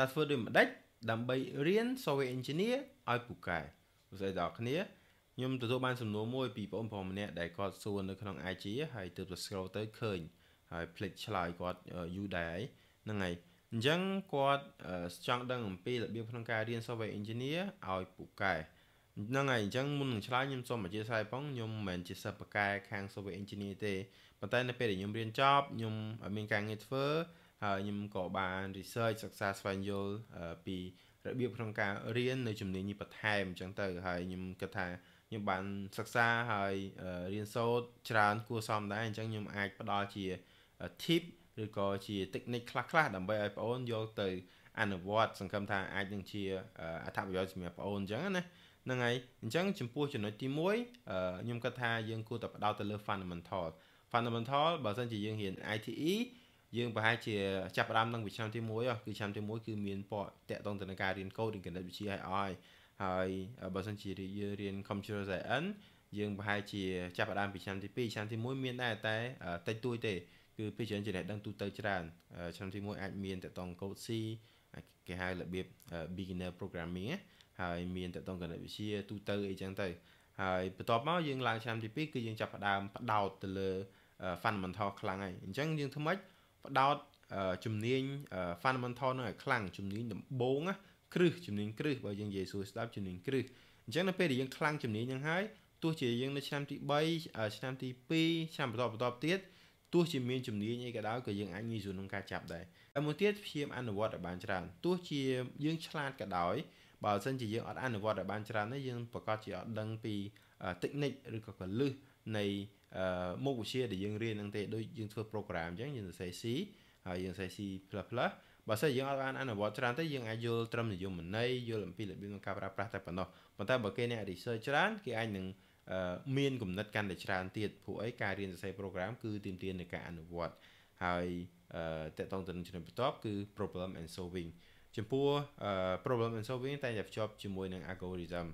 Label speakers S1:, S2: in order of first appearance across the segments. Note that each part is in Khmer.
S1: តើធ្វើដូចម្ដេចដើម្បីរៀន software engineer ឲ្យពូកែសួស្ដីដល់គ្នាខ្ញុំទទួលបានសំណួរមួយ ពីបងប្អូនម្នាក់ដែលគាត់សួរនៅក្នុង IG ហើយទើបទៅ scroll ទៅឃើញហើយភ្លេចឆ្លើយគាត់យូរដែរហ្នឹងហើយអញ្ចឹងគាត់ចង់ដឹងអំពីរបៀបក្នុងការរៀន software engineer ឲ្យពូកែហ្នឹងហើយអញ្ចឹងមុននឹងឆ្លើយខ្ញុំសូមអធិស្ឋានផងខ្ញុំមិនមែនជាសិស្សបកែខាង software engineer ទេប៉ុន្តែ នៅពេលដែលខ្ញុំរៀនចប់ខ្ញុំមានការងារធ្វើហើយខ្ញុំក៏បាន research សិក្សាស្វែងយល់ពីរបៀបក្នុងការរៀននៅជំនាញនេះបន្ថែមអញ្ចឹងទៅហើយខ្ញុំគិតថាខ្ញុំបានសិក្សាហើយរៀនសូត្រច្រើន គួរសមដែរអញ្ចឹងខ្ញុំអាចផ្ដល់ជា tip ឬក៏ជា technique ខ្លះៗដើម្បីឲ្យបងអូនយកទៅអនុវត្តសង្ឃឹមថាអាចនឹងជាអត្ថប្រយោជន៍សម្រាប់បងអូនអញ្ចឹងណាហ្នឹងហើយអញ្ចឹងចំពោះចំណុចទី1ខ្ញុំគិតថាយើងគួរតែផ្ដោតទៅលើ fundamental fundamental បើសិនជាយើងរៀន ITE យើងប្រហែលជាចាប់ផ្ដើមនឹងពីឆ្នាំទី1គឺឆ្នាំទី1គឺមានពតតកតងទៅនឹងការរៀនកូដរៀនគណិតវិទ្យាឲ្យឲ្យហើយបើសិនជាយើងរៀន computer science យើងប្រហែលជាចាប់ផ្ដើមពីឆ្នាំទី2ឆ្នាំទី1មានដែរតែតិចតួចទេ គឺពីច្រើនចំណេះដឹងទូទៅច្រើនឆ្នាំទី1អាចមានតកតង code C គេហៅរបៀប beginner programming ហើយមានតកតងគណិតវិទ្យាទូទៅអីចឹងទៅហើយបន្ទាប់មកយើងឡើងឆ្នាំទី2គឺយើងចាប់ផ្ដើមផ្ដោតទៅលើ fundamental ខ្លាំងហើយអញ្ចឹងយើងធ្វើម៉េចផ្ដោតជំនាញ fundamental នឹងឲ្យខ្លាំងជំនាញដំបូងគ្រឹះជំនាញគ្រឹះបើយើងនិយាយសួរស្ដាប់ជំនាញគ្រឹះអញ្ចឹងនៅពេលដែលយើងខ្លាំងជំនាញហ្នឹងហើយទោះជាយើងនៅឆ្នាំទី3ឆ្នាំទី2ឆ្នាំបន្តបន្តទៀតទោះជាមានជំនាញអីក៏ដោយក៏យើងអាចងាយស្រួលក្នុងការចាប់ដែរហើយមួយទៀតព្យាយាមអនុវត្តឲ្យបានច្រើនទោះជាយើងឆ្លាតក៏ដោយបើមិនជាយើងអត់អនុវត្តឲ្យបានច្រើនទេយើងប្រកាសជាអត់ដឹងពី technique ឬក៏កលឹះនៃមុខវិជ្ជាដែលយើងរៀនហ្នឹងទេដូចយើងធ្វើ program អញ្ចឹងយើងសរសេរ C ហើយយើងសរសេរ C++ បើសិនយើងអត់បានអនុវត្តច្រើនទេយើងអាចយល់ត្រឹមនិយមន័យយល់អំពីរបៀបក្នុងការប្រើប្រាស់តែប៉ុណ្ណោះប៉ុន្តែបើគេអ្នក research ច្រើនគេអាចនឹងមានគំនិតកាន់តែច្រើនទៀតព្រោះអីការរៀនសរសេរ program គឺទាមទារនឹងការអនុវត្តហើយតកតងទៅនឹងជំនាញបន្ទាប់គឺ problem and solving ចំពោះ problem and solving តែងតែភ្ជាប់ជាមួយនឹង algorithm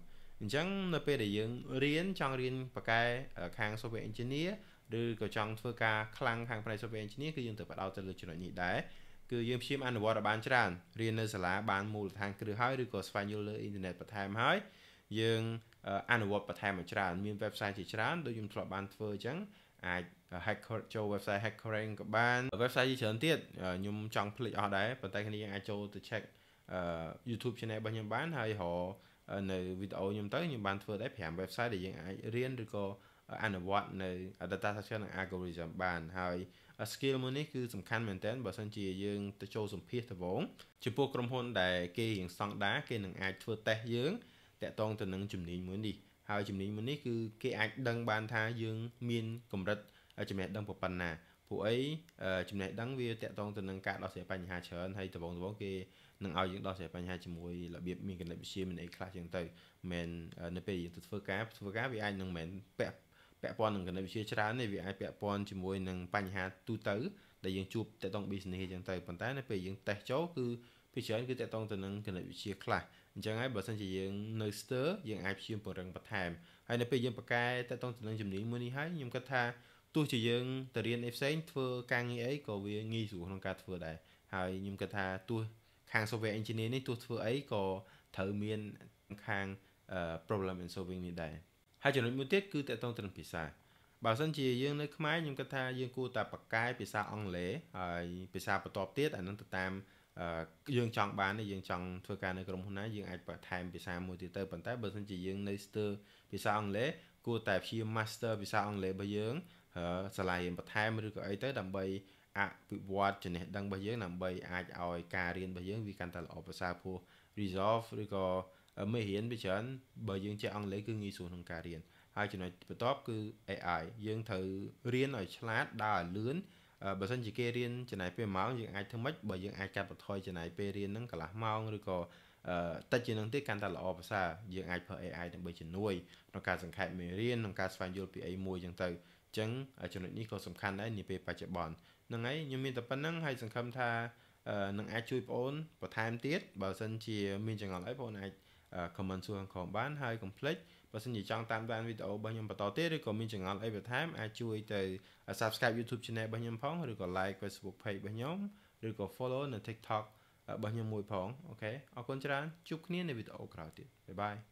S1: អញ្ចឹងនៅពេលដែលយើងរៀនចង់រៀនបកែខាង software engineer ឬក៏ចង់ធ្វើការខ្លាំងខាងផ្នែក software engineer គឺយើងត្រូវបដោតទៅលើចំណុចនេះដែរគឺយើងព្យាយាមអនុវត្តឲ្យបានច្រើនរៀននៅសាលាបានមូលដ្ឋានគ្រឹះហើយឬក៏ស្វែងយល់លើអ៊ីនធឺណិតបន្ថែមហើយយើងអនុវត្តបន្ថែមឲ្យច្រើន មាន website ជាច្រើនដូចខ្ញុំធ្លាប់បានធ្វើអញ្ចឹងអាច hack ចូល website hack rank ក៏បាន website ជាច្រើនទៀតខ្ញុំចង់ភ្លេចអស់ដែរប៉ុន្តែគ្នាយើងអាចចូលទៅ check YouTube channel របស់ខ្ញុំបានហើយរកនៅវីដេអូខ្ញុំទៅខ្ញុំបានធ្វើដែរ5 website ដែលយើងអាចរៀនឬក៏អនុវត្តនៅ data structure និង algorithm បានហើយ skill មួយនេះគឺសំខាន់មែនទែនបើសិនជាយើងទៅចូលសម្ភាសដំបូងចំពោះក្រុមហ៊ុនដែលគេរៀងស្តង់ដាគេនឹងអាចធ្វើតេស្តយើងតាក់ទងទៅនឹងជំនាញមួយនេះហើយជំនាញមួយនេះគឺគេអាច ដឹងបានថាយើង មានកម្រិតចំណេះដឹងប៉ុណ្ណាពួកអីចំណេះដឹងវាតកតងទៅនឹងការដោះស្រាយបញ្ហាច្រើនហើយដំបងដំបងគេនឹងឲ្យយើងដោះស្រាយបញ្ហាជាមួយរបៀបមានគណិតវិទ្យាមានអីខ្លះចឹងទៅមិននៅពេលយើងទៅធ្វើការធ្វើការវាអាចនឹងមិនពាក់ពាក់ព័ន្ធនឹងគណិតវិទ្យាច្រើនទេវាអាចពាក់ព័ន្ធជាមួយនឹងបញ្ហាទូទៅដែលយើងជួបតកតង business ចឹងទៅប៉ុន្តែនៅពេលយើងតេស្តចូលគឺភាគច្រើនគឺតកតងទៅនឹងគណិតវិទ្យាខ្លះអញ្ចឹងហើយបើសិនជាយើងនៅស្ទើយើងអាចព្យាយាមពង្រឹងបន្ថែមហើយនៅពេលយើងបកកែតកតងទៅនឹងជំនាញមួយនេះហើយខ្ញុំគិតថាទោះជាយើងទៅរៀនអីផ្សេងធ្វើការងារអីក៏វាងាយស្រួលក្នុងការធ្វើដែរហើយខ្ញុំគិតថាទោះខាង software engineer នេះទោះធ្វើអីក៏ត្រូវមានខាង problem and solving នេះដែរហើយចំណុចមួយទៀតគឺតកតងទៅនឹងភាសាបើសិនជាយើងនៅខ្មែរខ្ញុំគិតថាយើងគួរតែបកកាយភាសាអង់គ្លេសហើយភាសាបន្ទាប់ទៀតអានឹងទៅតាមយើងចង់បានយើងចង់ធ្វើការនៅក្រុមហ៊ុនណាយើងអាចបន្ថែមភាសាមួយទៀតទៅប៉ុន្តែបើសិនជាយើងនៅស្ទើរភាសាអង់គ្លេសគួរតែព្យា master ភាសាអង់គ្លេសរបស់យើងសាលារៀនបន្ថែមឬក៏អីទៅដើម្បីអភិវឌ្ឍចំណេះដឹងរបស់យើងដើម្បីអាចឲ្យការរៀនរបស់យើងវាកាន់តែល្អប្រសើរព្រោះ resolve ឬក៏មេរៀនវាច្រើនបើយើងចេះអង់គ្លេសគឺងាយស្រួលក្នុងការរៀនហើយចំណុចបន្ទាប់គឺ AI យើងត្រូវរៀនឲ្យឆ្លាតដើរឲ្យលឿនបើសិនជាគេរៀនចំណាយពេលម៉ោងយើងអាចធ្វើម៉េចបើយើងអាចកាត់បន្ថយចំណាយពេលរៀនហ្នឹងកន្លះម៉ោងឬក៏តិចជាងនឹងទៀតកាន់តែល្អប្រសើរយើងអាចប្រើ AI ដើម្បីជំនួយក្នុងការសង្ខេបមេរៀនក្នុងការស្វែងយល់ពីអីមួយចឹងទៅចឹងចំណុចនេះក៏សំខាន់ដែរនាពេលបច្ចុប្បន្នហ្នឹងហើយខ្ញុំមានតែប៉ុណ្្នឹងហើយសង្ឃឹមថានឹងអាចជួយបងអូនបន្ថែមទៀតបើសិនជាមានចង្អល់អីបងអូនអាច comment សួរខាងក្រោមបានហើយកុំភ្លេចបើសិនជាចង់តាមដានវីដេអូរបស់ខ្ញុំបន្តទៀតឬក៏មានចង្អល់អីបន្ថែមអាចជួយទៅ subscribe YouTube channel របស់ខ្ញុំផងឬក៏ like Facebook page របស់ខ្ញុំឬក៏ follow នៅ TikTok របស់ខ្ញុំមួយផងអូខេអរគុណច្រើនជួបគ្នានៅវីដេអូក្រោយទៀតបាយបាយ